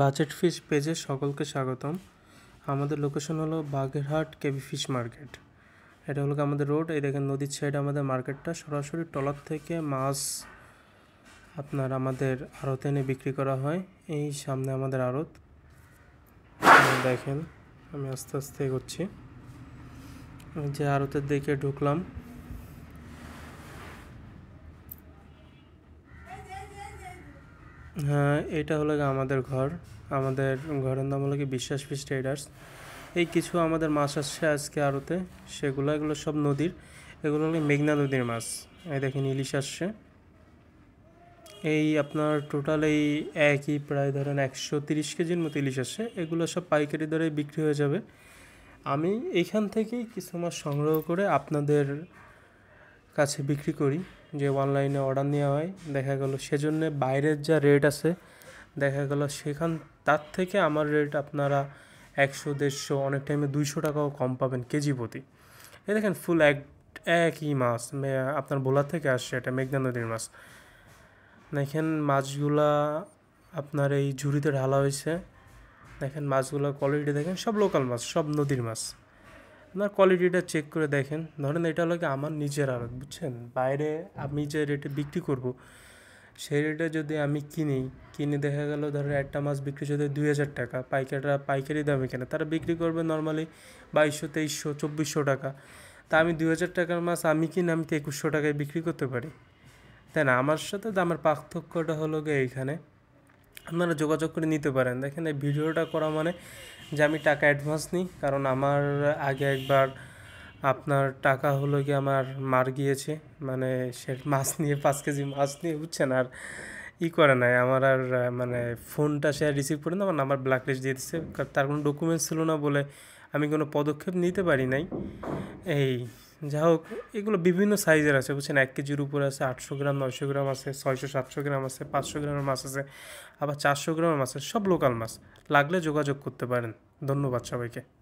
budget fish পেজে সকলকে স্বাগতম আমাদের লোকেশন হলো বাগেরহাট কেবি ফিশ মার্কেট এটা হলো আমাদের রোড এই দেখেন নদীর সাইড আমাদের মার্কেটটা সরাসরি টলার থেকে মাছ আপনার আমাদের আড়তে এনে বিক্রি করা হয় এই সামনে আমাদের আড়ত দেখেন আমি আস্তে আস্তে এগোচ্ছি যে আড়তের দিকে ঢুকলাম হ্যাঁ এটা হলো আমাদের ঘর আমাদের ঘরের নাম হলো কি বিশ্বাস ফিস ট্রেডার্স এই কিছু আমাদের মাছ আসছে আজকে আরতে সেগুলো এগুলো সব নদীর এগুলো হলো মেঘনা নদীর মাছ এই দেখেন ইলিশ আসছে এই আপনার টোটাল এই একই প্রায় ধরেন একশো তিরিশ কেজির মতো ইলিশ আসছে এগুলো সব পাইকারি দরে বিক্রি হয়ে যাবে আমি এখান থেকেই কিছু মাছ সংগ্রহ করে আপনাদের কাছে বিক্রি করি যে অনলাইনে অর্ডার নেওয়া হয় দেখা গেলো সেজন্য বাইরের যা রেট আছে দেখা গেল সেখান তার থেকে আমার রেট আপনারা একশো দেড়শো অনেক টাইমে দুইশো টাকাও কম পাবেন কেজি প্রতি এ দেখেন ফুল এক একই মাছ আপনার বোলার থেকে আসছে এটা মেঘনা নদীর মাছ দেখেন মাছগুলা আপনার এই ঝুড়িতে ঢালা হয়েছে দেখেন মাছগুলোর কোয়ালিটি দেখেন সব লোকাল মাছ সব নদীর মাছ আপনার কোয়ালিটিটা চেক করে দেখেন ধরেন এটা লাগে আমার নিজের আড়ত বুঝছেন বাইরে আমি যে রেটে বিক্রি করব সেই রেটে যদি আমি কিনি কিনে দেখা গেল ধরেন একটা মাছ বিক্রি যদি দুই হাজার টাকা পাইকাররা পাইকারি দামে কেনে তারা বিক্রি করবে নর্মালি বাইশশো তেইশশো চব্বিশশো টাকা তা আমি দুই হাজার টাকার মাছ আমি কিনে আমি তো একুশশো টাকায় বিক্রি করতে পারি তাই না আমার সাথে দামের পার্থক্যটা হলো গিয়ে এইখানে আপনারা যোগাযোগ করে নিতে পারেন দেখেন এই ভিডিওটা করা মানে যে আমি টাকা অ্যাডভান্স নিই কারণ আমার আগে একবার আপনার টাকা হলো কি আমার মার গিয়েছে মানে সে মাছ নিয়ে পাঁচ কেজি মাছ নিয়ে বুঝছেন আর ই করে নাই আমার আর মানে ফোনটা সে রিসিভ করে না আমার নাম্বার ব্ল্যাকলিস্ট দিয়ে দিচ্ছে তার কোনো ডকুমেন্টস ছিল না বলে আমি কোনো পদক্ষেপ নিতে পারি নাই এই যা হোক এগুলো বিভিন্ন সাইজের আছে বুঝছেন এক কেজির উপরে আছে আটশো গ্রাম নয়শো গ্রাম আছে ছয়শো সাতশো গ্রাম আছে পাঁচশো গ্রামের মাছ আছে আবার চারশো গ্রামের মাছ আছে সব লোকাল মাছ লাগলে যোগাযোগ করতে পারেন ধন্যবাদ সবাইকে